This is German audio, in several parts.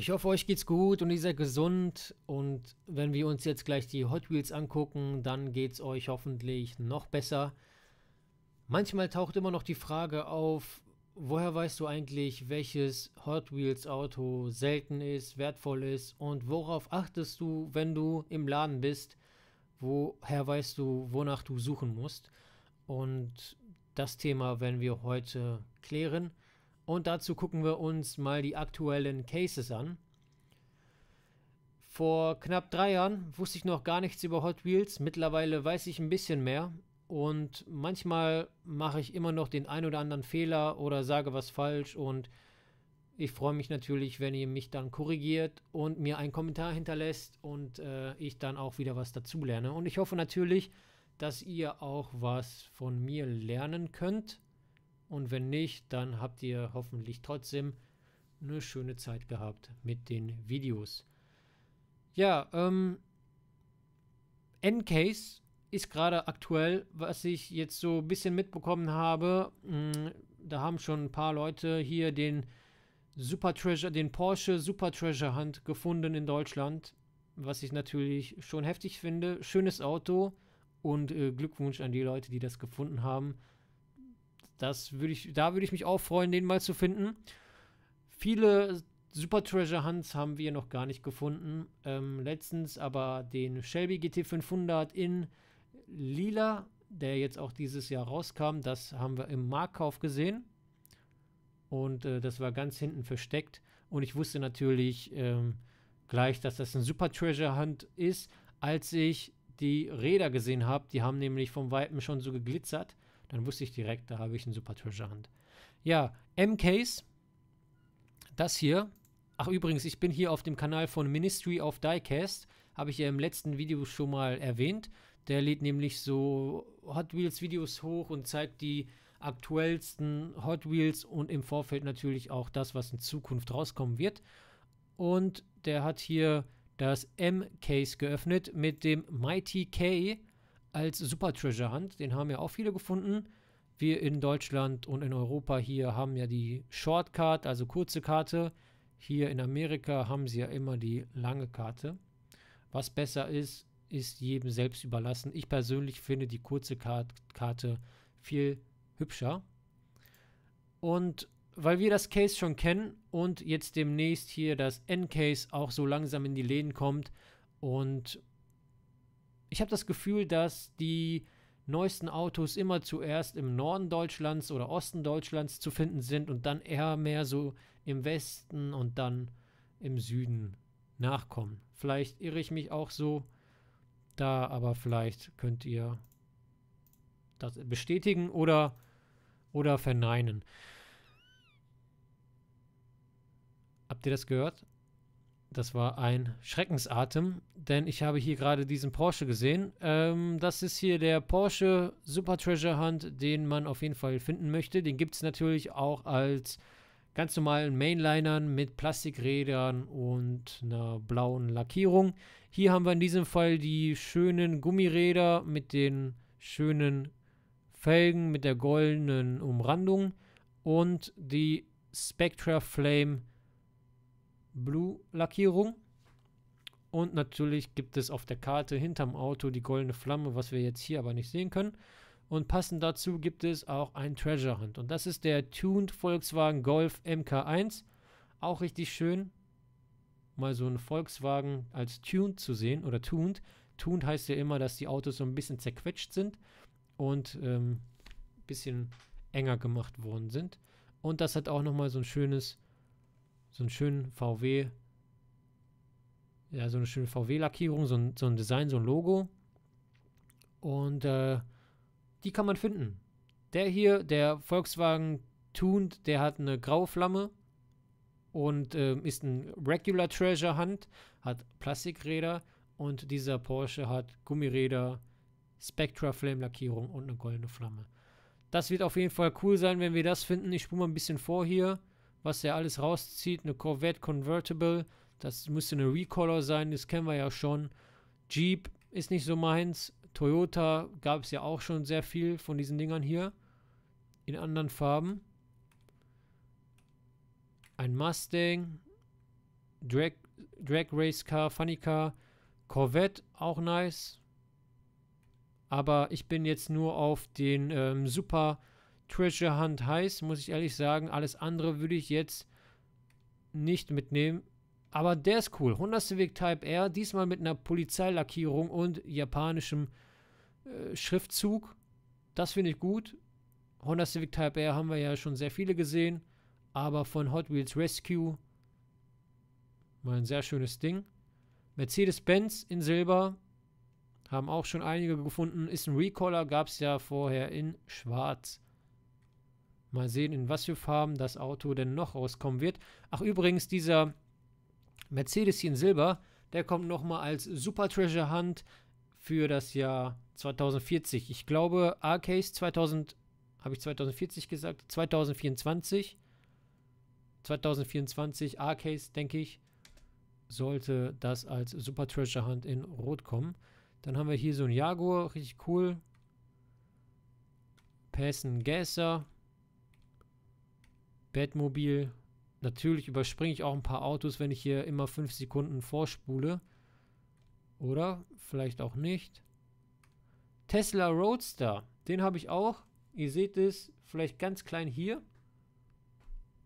Ich hoffe, euch geht's gut und ihr seid gesund. Und wenn wir uns jetzt gleich die Hot Wheels angucken, dann geht's euch hoffentlich noch besser. Manchmal taucht immer noch die Frage auf, woher weißt du eigentlich, welches Hot Wheels Auto selten ist, wertvoll ist und worauf achtest du, wenn du im Laden bist? Woher weißt du, wonach du suchen musst? Und das Thema werden wir heute klären. Und dazu gucken wir uns mal die aktuellen Cases an. Vor knapp drei Jahren wusste ich noch gar nichts über Hot Wheels. Mittlerweile weiß ich ein bisschen mehr. Und manchmal mache ich immer noch den ein oder anderen Fehler oder sage was falsch. Und ich freue mich natürlich, wenn ihr mich dann korrigiert und mir einen Kommentar hinterlässt und äh, ich dann auch wieder was dazulerne. Und ich hoffe natürlich, dass ihr auch was von mir lernen könnt. Und wenn nicht, dann habt ihr hoffentlich trotzdem eine schöne Zeit gehabt mit den Videos. Ja, ähm, Endcase ist gerade aktuell, was ich jetzt so ein bisschen mitbekommen habe. Mm, da haben schon ein paar Leute hier den Super Treasure, den Porsche Super Treasure Hunt gefunden in Deutschland, was ich natürlich schon heftig finde. Schönes Auto und äh, Glückwunsch an die Leute, die das gefunden haben. Das würde ich, da würde ich mich auch freuen, den mal zu finden. Viele Super Treasure Hunts haben wir noch gar nicht gefunden. Ähm, letztens aber den Shelby GT500 in Lila, der jetzt auch dieses Jahr rauskam. Das haben wir im Marktkauf gesehen. Und äh, das war ganz hinten versteckt. Und ich wusste natürlich ähm, gleich, dass das ein Super Treasure Hunt ist, als ich die Räder gesehen habe. Die haben nämlich vom Weitem schon so geglitzert dann wusste ich direkt, da habe ich einen super Treasure Hunt. Ja, MKs, das hier. Ach übrigens, ich bin hier auf dem Kanal von Ministry of Diecast, habe ich ja im letzten Video schon mal erwähnt. Der lädt nämlich so Hot Wheels Videos hoch und zeigt die aktuellsten Hot Wheels und im Vorfeld natürlich auch das, was in Zukunft rauskommen wird. Und der hat hier das M-Case geöffnet mit dem Mighty K als Super Treasure Hunt. Den haben ja auch viele gefunden. Wir in Deutschland und in Europa hier haben ja die Shortcard, also kurze Karte. Hier in Amerika haben sie ja immer die lange Karte. Was besser ist, ist jedem selbst überlassen. Ich persönlich finde die kurze Karte viel hübscher. Und weil wir das Case schon kennen und jetzt demnächst hier das Endcase auch so langsam in die Läden kommt und ich habe das Gefühl, dass die neuesten Autos immer zuerst im Norden Deutschlands oder Osten Deutschlands zu finden sind und dann eher mehr so im Westen und dann im Süden nachkommen. Vielleicht irre ich mich auch so da, aber vielleicht könnt ihr das bestätigen oder, oder verneinen. Habt ihr das gehört? Das war ein Schreckensatem, denn ich habe hier gerade diesen Porsche gesehen. Ähm, das ist hier der Porsche Super Treasure Hunt, den man auf jeden Fall finden möchte. Den gibt es natürlich auch als ganz normalen Mainlinern mit Plastikrädern und einer blauen Lackierung. Hier haben wir in diesem Fall die schönen Gummiräder mit den schönen Felgen mit der goldenen Umrandung und die Spectra Flame Blue-Lackierung. Und natürlich gibt es auf der Karte hinterm Auto die goldene Flamme, was wir jetzt hier aber nicht sehen können. Und passend dazu gibt es auch ein Treasure Hunt. Und das ist der Tuned Volkswagen Golf MK1. Auch richtig schön, mal so einen Volkswagen als Tuned zu sehen oder Tuned. Tuned heißt ja immer, dass die Autos so ein bisschen zerquetscht sind und ein ähm, bisschen enger gemacht worden sind. Und das hat auch nochmal so ein schönes so einen schönen VW, ja, so eine schöne VW-Lackierung, so ein, so ein Design, so ein Logo. Und äh, die kann man finden. Der hier, der Volkswagen Tunt, der hat eine graue Flamme und äh, ist ein Regular Treasure Hunt, hat Plastikräder und dieser Porsche hat Gummiräder, Spectra Flame Lackierung und eine goldene Flamme. Das wird auf jeden Fall cool sein, wenn wir das finden. Ich spule mal ein bisschen vor hier was er alles rauszieht. Eine Corvette Convertible, das müsste eine Recaller sein, das kennen wir ja schon. Jeep ist nicht so meins. Toyota gab es ja auch schon sehr viel von diesen Dingern hier. In anderen Farben. Ein Mustang. Drag, Drag Race Car, Funny Car. Corvette, auch nice. Aber ich bin jetzt nur auf den ähm, Super Treasure Hunt heißt, muss ich ehrlich sagen. Alles andere würde ich jetzt nicht mitnehmen. Aber der ist cool. Honda Civic Type R, diesmal mit einer Polizeilackierung und japanischem äh, Schriftzug. Das finde ich gut. Honda Civic Type R haben wir ja schon sehr viele gesehen. Aber von Hot Wheels Rescue mal ein sehr schönes Ding. Mercedes-Benz in Silber haben auch schon einige gefunden. Ist ein Recaller, gab es ja vorher in Schwarz. Mal sehen, in was für Farben das Auto denn noch rauskommen wird. Ach übrigens, dieser Mercedes hier in Silber, der kommt nochmal als Super Treasure Hunt für das Jahr 2040. Ich glaube, A-Case 2000, habe ich 2040 gesagt? 2024. 2024 A-Case, denke ich, sollte das als Super Treasure Hunt in Rot kommen. Dann haben wir hier so ein Jaguar, richtig cool. Passen Gasser. Batmobil. Natürlich überspringe ich auch ein paar Autos, wenn ich hier immer 5 Sekunden vorspule. Oder? Vielleicht auch nicht. Tesla Roadster. Den habe ich auch. Ihr seht es vielleicht ganz klein hier.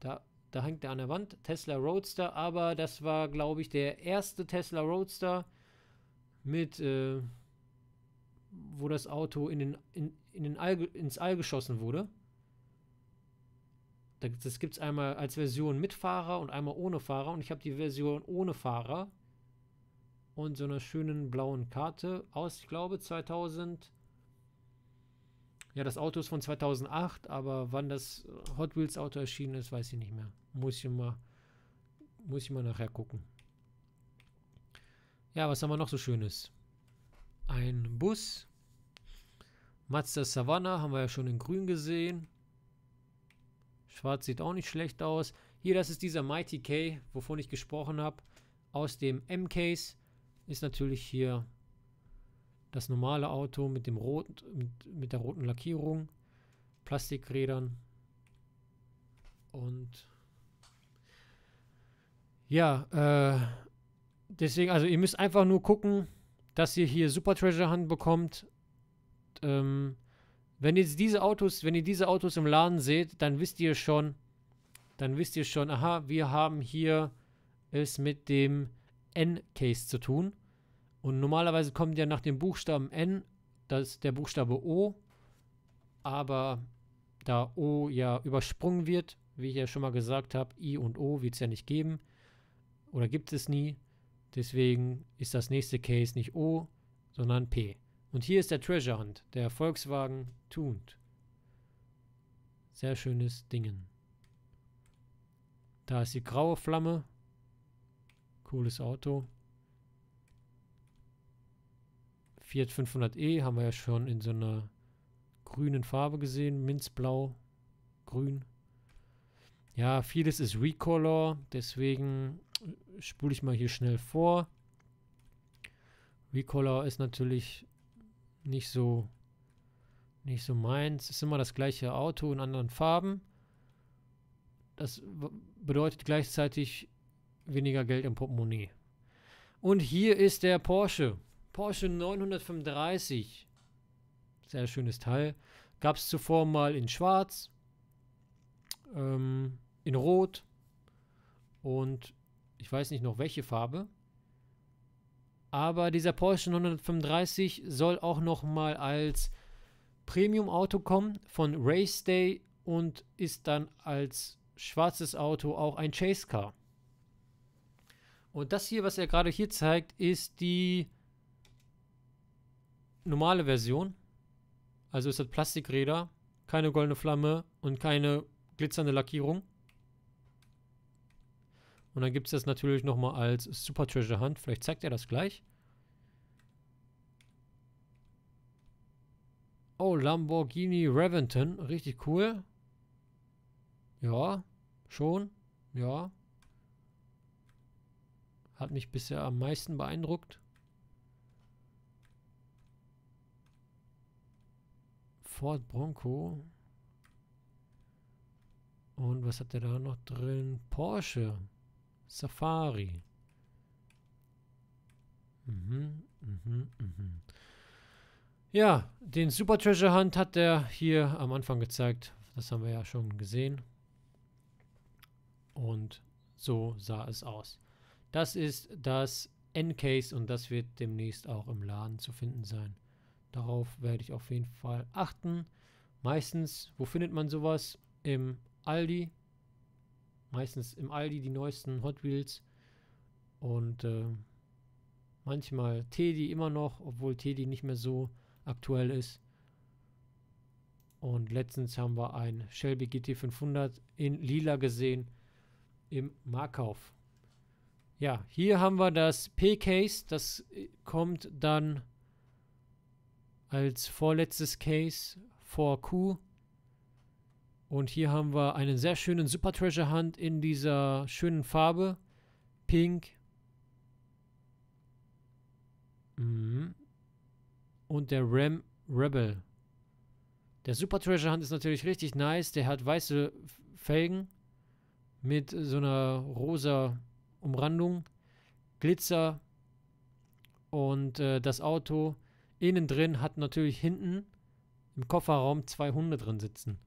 Da, da hängt er an der Wand. Tesla Roadster. Aber das war, glaube ich, der erste Tesla Roadster mit, äh, wo das Auto in den, in, in den All, ins All geschossen wurde. Das gibt es einmal als Version mit Fahrer und einmal ohne Fahrer. Und ich habe die Version ohne Fahrer und so einer schönen blauen Karte aus, ich glaube, 2000. Ja, das Auto ist von 2008, aber wann das Hot Wheels Auto erschienen ist, weiß ich nicht mehr. Muss ich mal, muss ich mal nachher gucken. Ja, was haben wir noch so Schönes? Ein Bus. Mazda Savannah haben wir ja schon in grün gesehen. Schwarz sieht auch nicht schlecht aus. Hier, das ist dieser Mighty K, wovon ich gesprochen habe. Aus dem M-Case ist natürlich hier das normale Auto mit, dem rot, mit, mit der roten Lackierung, Plastikrädern und ja, äh, deswegen, also ihr müsst einfach nur gucken, dass ihr hier Super Treasure Hand bekommt. Ähm, wenn jetzt diese Autos, wenn ihr diese Autos im Laden seht, dann wisst ihr schon, dann wisst ihr schon, aha, wir haben hier es mit dem N-Case zu tun. Und normalerweise kommt ja nach dem Buchstaben N das, der Buchstabe O, aber da O ja übersprungen wird, wie ich ja schon mal gesagt habe, I und O wird es ja nicht geben oder gibt es nie. Deswegen ist das nächste Case nicht O, sondern P. Und hier ist der Treasure Hunt, der Volkswagen Tunt. Sehr schönes Dingen. Da ist die graue Flamme. Cooles Auto. Fiat 500e haben wir ja schon in so einer grünen Farbe gesehen. Minzblau, grün. Ja, vieles ist Recolor, deswegen äh, spule ich mal hier schnell vor. Recolor ist natürlich nicht so nicht so meins. Ist immer das gleiche Auto in anderen Farben. Das bedeutet gleichzeitig weniger Geld im Portemonnaie. Und hier ist der Porsche. Porsche 935. Sehr schönes Teil. Gab es zuvor mal in Schwarz, ähm, in Rot und ich weiß nicht noch welche Farbe. Aber dieser Porsche 935 soll auch nochmal als Premium-Auto kommen von Race Day und ist dann als schwarzes Auto auch ein Chase Car. Und das hier, was er gerade hier zeigt, ist die normale Version. Also es hat Plastikräder, keine goldene Flamme und keine glitzernde Lackierung. Und dann gibt es das natürlich nochmal als Super Treasure Hunt. Vielleicht zeigt er das gleich. Oh, Lamborghini Reventon. Richtig cool. Ja, schon. Ja. Hat mich bisher am meisten beeindruckt. Ford Bronco. Und was hat der da noch drin? Porsche. Safari. Mhm, mhm, mhm. Ja, den Super Treasure Hunt hat er hier am Anfang gezeigt. Das haben wir ja schon gesehen. Und so sah es aus. Das ist das Endcase und das wird demnächst auch im Laden zu finden sein. Darauf werde ich auf jeden Fall achten. Meistens, wo findet man sowas? Im Aldi Meistens im Aldi die neuesten Hot Wheels. Und äh, manchmal Teddy immer noch, obwohl Teddy nicht mehr so aktuell ist. Und letztens haben wir ein Shelby GT500 in lila gesehen im Markauf. Ja, hier haben wir das P-Case. Das kommt dann als vorletztes Case vor Q. Und hier haben wir einen sehr schönen Super Treasure Hunt in dieser schönen Farbe. Pink. Mhm. Und der Ram Rebel. Der Super Treasure Hunt ist natürlich richtig nice. Der hat weiße Felgen mit so einer rosa Umrandung. Glitzer. Und äh, das Auto innen drin hat natürlich hinten im Kofferraum zwei Hunde drin sitzen.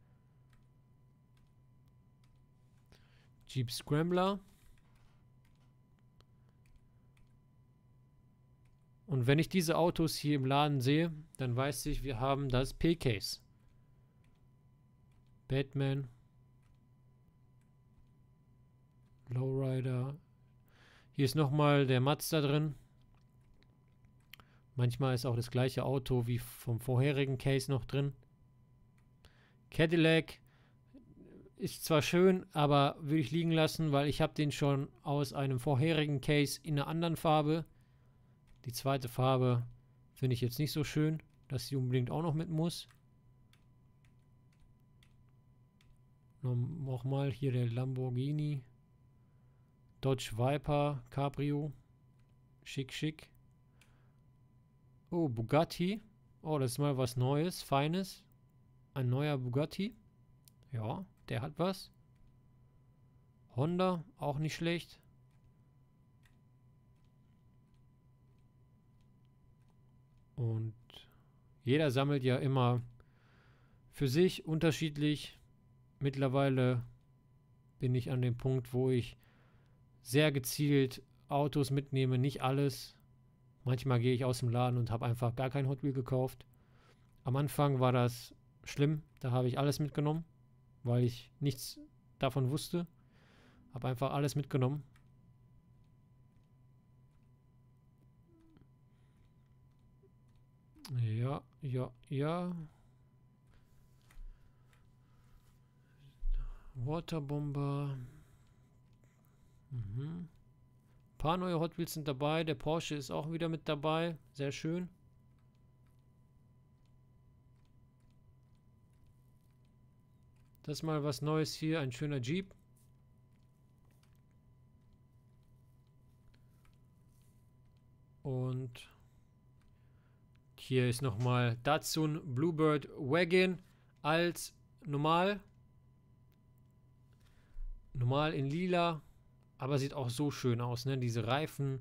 Jeep Scrambler. Und wenn ich diese Autos hier im Laden sehe, dann weiß ich, wir haben das P-Case. Batman. Lowrider. Hier ist nochmal der Mazda drin. Manchmal ist auch das gleiche Auto wie vom vorherigen Case noch drin. Cadillac. Ist zwar schön, aber würde ich liegen lassen, weil ich habe den schon aus einem vorherigen Case in einer anderen Farbe. Die zweite Farbe finde ich jetzt nicht so schön, dass sie unbedingt auch noch mit muss. Nochmal hier der Lamborghini. Dodge Viper Cabrio. Schick, schick. Oh, Bugatti. Oh, das ist mal was Neues, Feines. Ein neuer Bugatti. Ja, der hat was. Honda, auch nicht schlecht. Und jeder sammelt ja immer für sich unterschiedlich. Mittlerweile bin ich an dem Punkt, wo ich sehr gezielt Autos mitnehme, nicht alles. Manchmal gehe ich aus dem Laden und habe einfach gar kein Hot Wheel gekauft. Am Anfang war das schlimm, da habe ich alles mitgenommen weil ich nichts davon wusste. Habe einfach alles mitgenommen. Ja, ja, ja. Waterbomber. Mhm. Ein paar neue Hot Wheels sind dabei. Der Porsche ist auch wieder mit dabei. Sehr schön. Das ist mal was Neues hier, ein schöner Jeep. Und hier ist nochmal Datsun Bluebird Wagon als normal. Normal in lila. Aber sieht auch so schön aus, ne? Diese Reifen,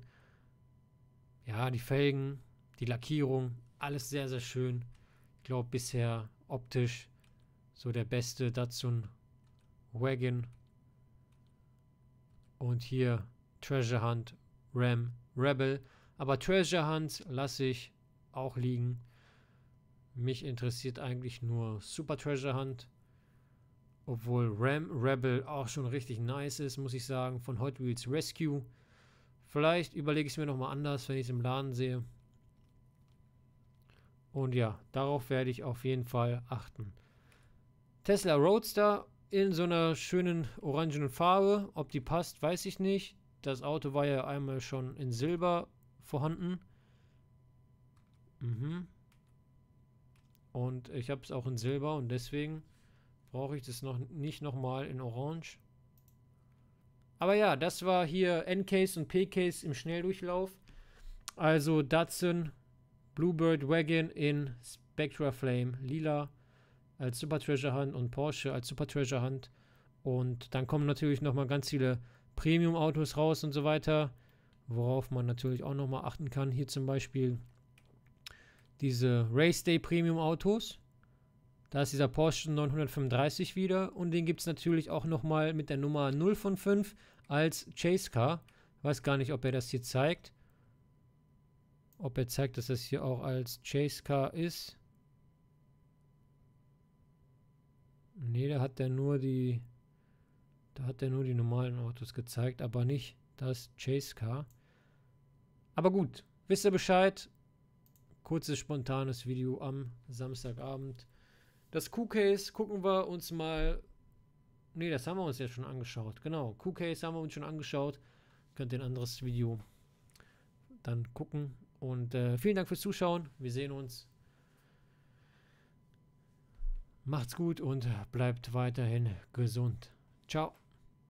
ja, die Felgen, die Lackierung, alles sehr, sehr schön. Ich glaube, bisher optisch so der beste Datsun Wagon. Und hier Treasure Hunt Ram Rebel. Aber Treasure Hunt lasse ich auch liegen. Mich interessiert eigentlich nur Super Treasure Hunt. Obwohl Ram Rebel auch schon richtig nice ist, muss ich sagen, von Hot Wheels Rescue. Vielleicht überlege ich es mir nochmal anders, wenn ich es im Laden sehe. Und ja, darauf werde ich auf jeden Fall achten. Tesla Roadster in so einer schönen orangenen Farbe. Ob die passt, weiß ich nicht. Das Auto war ja einmal schon in Silber vorhanden. Mhm. Und ich habe es auch in Silber und deswegen brauche ich das noch nicht nochmal in Orange. Aber ja, das war hier N-Case und P-Case im Schnelldurchlauf. Also Datsun Bluebird Wagon in Spectra Flame Lila als Super Treasure Hunt und Porsche als Super Treasure Hunt. Und dann kommen natürlich nochmal ganz viele Premium-Autos raus und so weiter, worauf man natürlich auch nochmal achten kann. Hier zum Beispiel diese Race Day Premium-Autos. Da ist dieser Porsche 935 wieder und den gibt es natürlich auch nochmal mit der Nummer 0 von 5 als Chase Car. weiß gar nicht, ob er das hier zeigt. Ob er zeigt, dass das hier auch als Chase Car ist. Ne, da hat er nur die. Da hat er nur die normalen Autos gezeigt, aber nicht das Chase Car. Aber gut, wisst ihr Bescheid? Kurzes spontanes Video am Samstagabend. Das Q-Case gucken wir uns mal. Ne, das haben wir uns ja schon angeschaut. Genau, Q-Case haben wir uns schon angeschaut. Könnt ihr ein anderes Video dann gucken. Und äh, vielen Dank fürs Zuschauen. Wir sehen uns. Macht's gut und bleibt weiterhin gesund. Ciao.